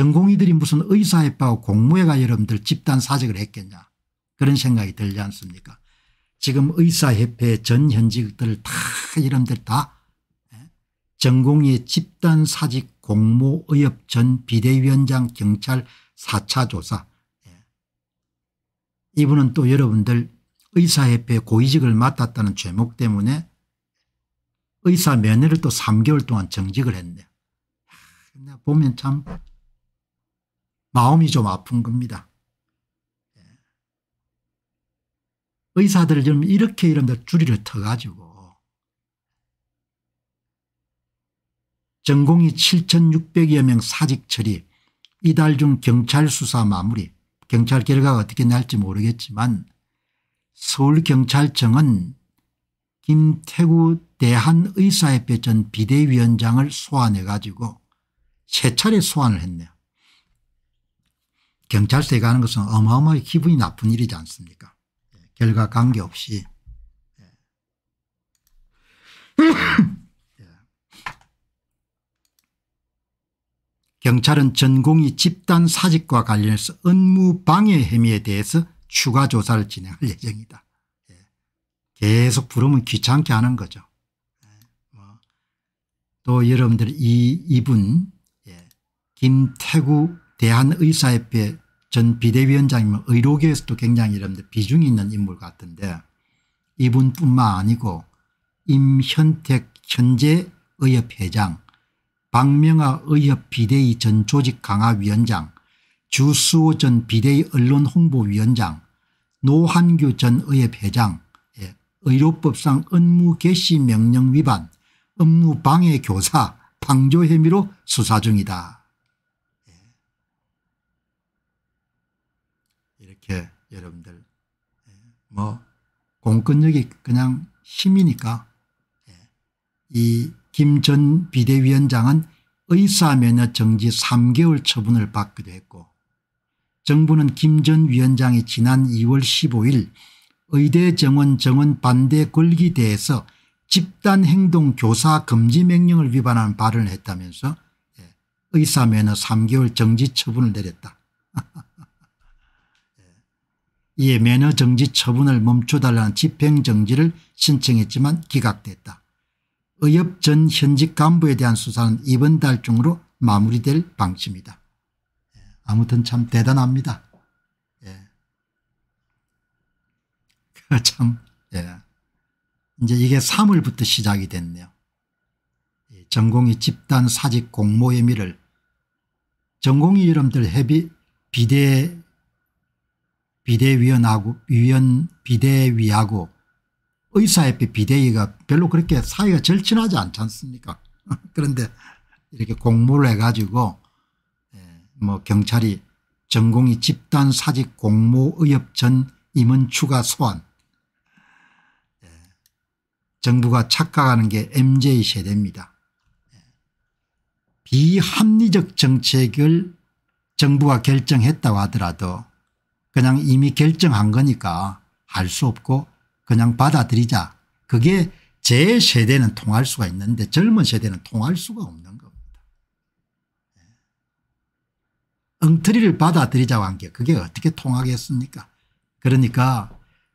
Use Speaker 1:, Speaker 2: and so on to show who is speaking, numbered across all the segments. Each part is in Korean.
Speaker 1: 전공의들이 무슨 의사협회하고 공무회가 여러분들 집단 사직을 했겠냐 그런 생각이 들지 않습니까 지금 의사협회 전 현직들을 다 여러분들 다 예? 전공의 집단 사직 공모 의협 전 비대위원장 경찰 4차 조사 예? 이분은 또 여러분들 의사협회 고위직을 맡았다는 죄목 때문에 의사 면회를 또 3개월 동안 정직을 했네요. 보면 참 마음이 좀 아픈 겁니다. 예. 의사들을 좀 이렇게 이런데 줄이를 터가지고 전공이 7,600여 명 사직 처리 이달 중 경찰 수사 마무리 경찰 결과가 어떻게 날지 모르겠지만 서울경찰청은 김태구 대한의사협회 전 비대위원장을 소환해 가지고 세 차례 소환을 했네요. 경찰서에 가는 것은 어마어마하게 기분이 나쁜 일이지 않습니까 예, 결과 관계없이 예. 예. 경찰은 전공이 집단 사직과 관련해서 업무방해 혐의에 대해서 추가 조사를 진행할 예정이다. 계속 부르면 귀찮게 하는 거죠. 뭐, 또 여러분들 이 이분 김태구 대한의사협회 전 비대위원장이면 의료계에서도 굉장히 이런데 비중이 있는 인물 같은데 이분뿐만 아니고 임현택 현재 의협 회장 박명아 의협 비대위 전 조직 강화 위원장 주수호 전 비대위 언론 홍보 위원장 노한규 전 의협 회장 예, 의료법상 업무 개시 명령 위반 업무 방해 교사 방조 혐의로 수사 중이다. 이렇게 여러분들 예, 뭐 공권력이 그냥 힘이니까 예, 이김전 비대위원장은 의사면허 정지 3개월 처분을 받기도 했고 정부는 김 전 위원장이 지난 2월 15일 의대 정원 정원 반대 걸기대에서 집단행동 교사 금지 명령을 위반한 발언을 했다면서 예, 의사면허 3개월 정지 처분을 내렸다. 이에 매너 정지 처분을 멈춰달라는 집행정지를 신청했지만 기각됐다. 의협 전 현직 간부에 대한 수사는 이번 달 중으로 마무리될 방침이다. 예, 아무튼 참 대단합니다. 예. 그 참 예. 이제 이게 3월부터 시작이 됐네요. 전공이 집단 사직 공모 혐의를 전공이 여러분들 해비 비대 비대위원하고 위원 비대위하고 의사협회 비대위가 별로 그렇게 사이가 절친하지 않지 않습니까? 그런데 이렇게 공모를 해가지고 예, 뭐 경찰이 전공이 집단 사직 공모 의협 전 임원 추가 소환 예, 정부가 착각하는 게 mz 세대입니다. 예, 비합리적 정책을 정부가 결정했다고 하더라도 그냥 이미 결정한 거니까 할 수 없고 그냥 받아들이자 그게 제 세대는 통할 수가 있는데 젊은 세대는 통할 수가 없는 겁니다. 예. 엉터리를 받아들이자고 한 게 그게 어떻게 통하겠습니까 그러니까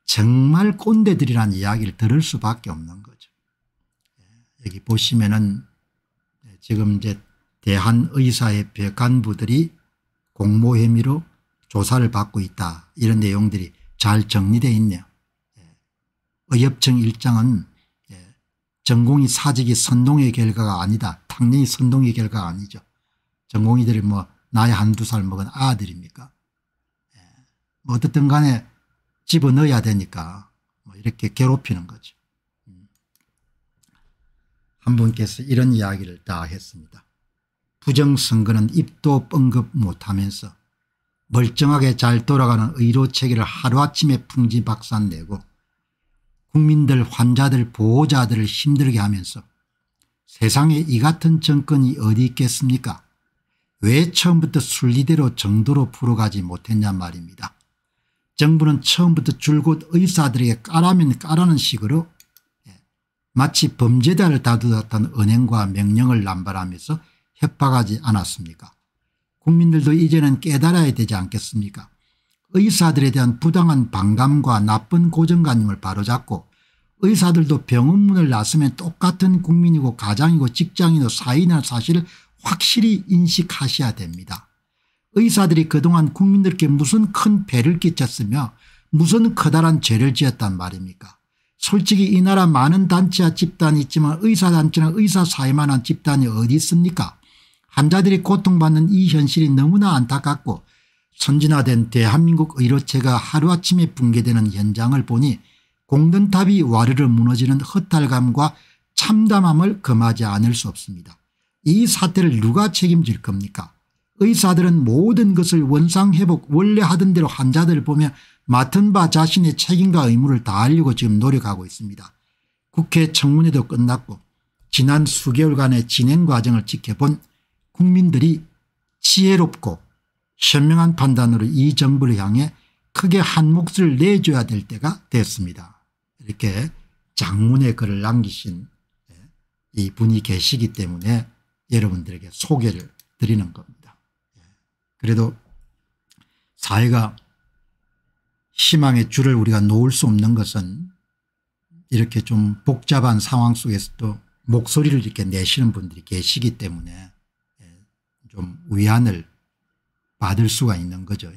Speaker 1: 정말 꼰대들이란 이야기를 들을 수밖에 없는 거죠. 예. 여기 보시면은 지금 이제 대한의사협회 간부들이 공모 혐의로 조사를 받고 있다 이런 내용들이 잘 정리되어 있네요. 예. 의협청 일장은 예, 전공이 사직이 선동의 결과가 아니다. 당연히 선동의 결과가 아니죠. 전공이들이 뭐 나이 한두 살 먹은 아들입니까 예. 뭐 어떻든 간에 집어넣어야 되니까 뭐 이렇게 괴롭히는 거죠. 음. 한 분께서 이런 이야기를 다 했습니다. 부정선거는 입도 뻥긋 못하면서 멀쩡하게 잘 돌아가는 의료체계를 하루아침에 풍지박산내고 국민들 환자들 보호자들을 힘들게 하면서 세상에 이 같은 정권이 어디 있겠습니까 왜 처음부터 순리대로 정도로 풀어가지 못했냐 말입니다. 정부는 처음부터 줄곧 의사들에게 까라면 까라는 식으로 예, 마치 범죄자를 다투었던 은행과 명령을 남발하면서 협박하지 않았습니까 국민들도 이제는 깨달아야 되지 않겠습니까 의사들에 대한 부당한 반감과 나쁜 고정관념을 바로잡고 의사들도 병원문을 나으면 똑같은 국민이고 가장이고 직장이고 인사인할 사실을 확실히 인식하셔야 됩니다. 의사들이 그동안 국민들께 무슨 큰 배를 끼쳤으며 무슨 커다란 죄를 지었단 말입니까 솔직히 이 나라 많은 단체와 집단이 있지만 의사단체나 의사사회만한 집단이 어디 있습니까 환자들이 고통받는 이 현실이 너무나 안타깝고 선진화된 대한민국 의료체가 하루아침에 붕괴되는 현장을 보니 공든탑이 와르르 무너지는 허탈감과 참담함을 금하지 않을 수 없습니다. 이 사태를 누가 책임질 겁니까 의사들은 모든 것을 원상회복 원래 하던 대로 환자들을 보며 맡은 바 자신의 책임과 의무를 다하려고 지금 노력하고 있습니다. 국회 청문회도 끝났고 지난 수개월간의 진행 과정을 지켜본 국민들이 지혜롭고 현명한 판단으로 이 정부를 향해 크게 한 몫을 내줘야 될 때가 됐습니다. 이렇게 장문의 글을 남기신 예, 이 분이 계시기 때문에 여러분들에게 소개를 드리는 겁니다. 예, 그래도 사회가 희망의 줄을 우리가 놓을 수 없는 것은 이렇게 좀 복잡한 상황 속에서도 목소리를 이렇게 내시는 분들이 계시기 때문에 좀 위안을 받을 수가 있는 거죠.